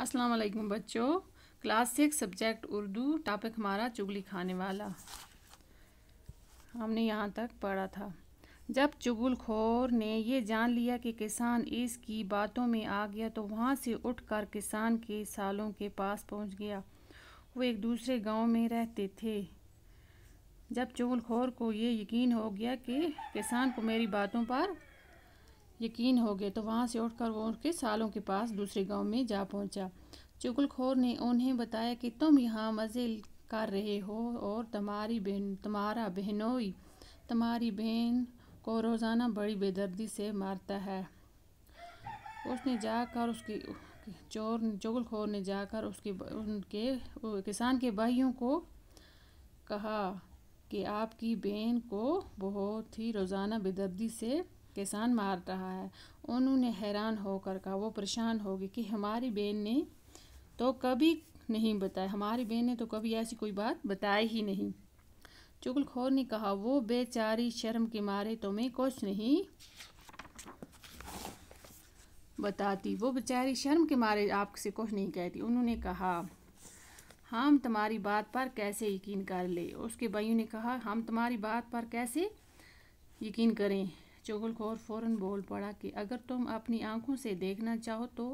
अस्सलाम वालेकुम बच्चों class six subject Urdu topic हमारा चुगली खाने वाला हमने यहाँ तक पढ़ा था जब चुगलखोर ने ये जान लिया कि किसान इसकी बातों में आ गया तो वहाँ से उठकर किसान के सालों के पास पहुँच गया वो एक दूसरे गांव में रहते थे जब चुगलखोर को ये यकीन हो गया कि किसान को मेरी बातों पर यकीन हो गए तो वहाँ से उठकर वो उनके सालों के पास दूसरे गांव में जा पहुँचा चुगलखोर ने उन्हें बताया कि तुम यहाँ मज़े कर रहे हो और तुम्हारी बहन तुम्हारा बहनोई तुम्हारी बहन को रोज़ाना बड़ी बेदर्दी से मारता है उसने जाकर उसकी चोर चुगलखोर ने जाकर उसके उनके किसान के भाइयों को कहा कि आपकी बहन को बहुत ही रोज़ाना बेदर्दी से किसान मार रहा है उन्होंने हैरान होकर कहा वो परेशान होगी कि हमारी बहन ने तो कभी नहीं बताया हमारी बहन ने तो कभी ऐसी कोई बात बताई ही नहीं चुगलखोर ने कहा वो बेचारी शर्म के मारे तुम्हें तो कुछ नहीं बताती वो बेचारी शर्म के मारे आपसे कुछ नहीं कहती उन्होंने कहा हम तुम्हारी बात पर कैसे यकीन कर ले उसके भाइयों ने कहा हम तुम्हारी बात पर कैसे यकीन करें चुगलखोर फौरन बोल पड़ा कि अगर तुम अपनी आंखों से देखना चाहो तो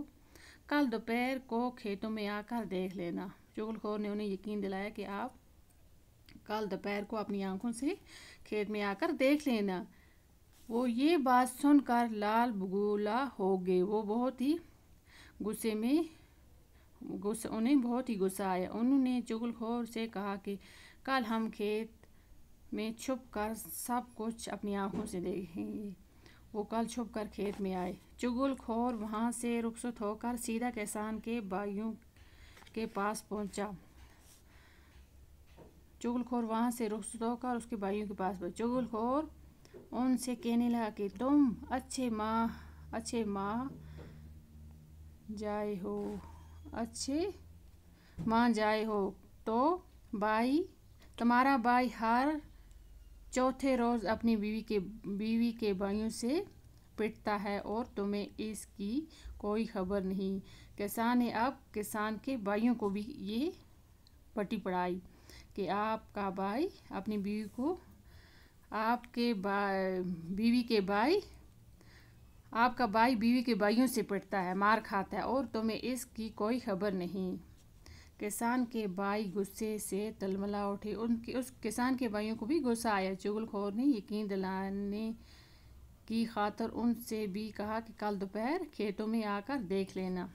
कल दोपहर को खेतों में आकर देख लेना चुगलखोर ने उन्हें यकीन दिलाया कि आप कल दोपहर को अपनी आंखों से खेत में आकर देख लेना वो ये बात सुनकर लाल बगुला हो गए वो बहुत ही गुस्से में गुस्सा उन्हें बहुत ही गुस्सा आया उन्होंने चुगलखोर से कहा कि कल हम खेत में छुप कर सब कुछ अपनी आंखों से देखेंगे वो कल छुप कर खेत में आए चुगुल खोर वहाँ से रुखसत होकर सीधा किसान के बाइयों के पास पहुँचा चुगलखोर वहाँ से रुखसत होकर उसके भाइयों के पास पहुँचा चुगलखोर उनसे कहने लगा कि तुम अच्छे माँ अच्छे माँ जाए हो अच्छे माँ जाए हो तो भाई तुम्हारा भाई हर चौथे रोज़ अपनी बीवी के बीवी के भाइयों से पिटता है और तुम्हें इसकी कोई खबर नहीं किसान ने अब किसान के भाइयों को भी ये पटी पढ़ाई कि आपका भाई अपनी बीवी को आपके बीवी के भाई आपका भाई बीवी के भाइयों से पिटता है मार खाता है और तुम्हें इसकी कोई खबर नहीं किसान के भाई गुस्से से तलमला उठे उनके उस किसान के भाइयों को भी गुस्सा आया चुगलखोर ने यकीन दिलाने की खातर उनसे भी कहा कि कल दोपहर खेतों में आकर देख लेना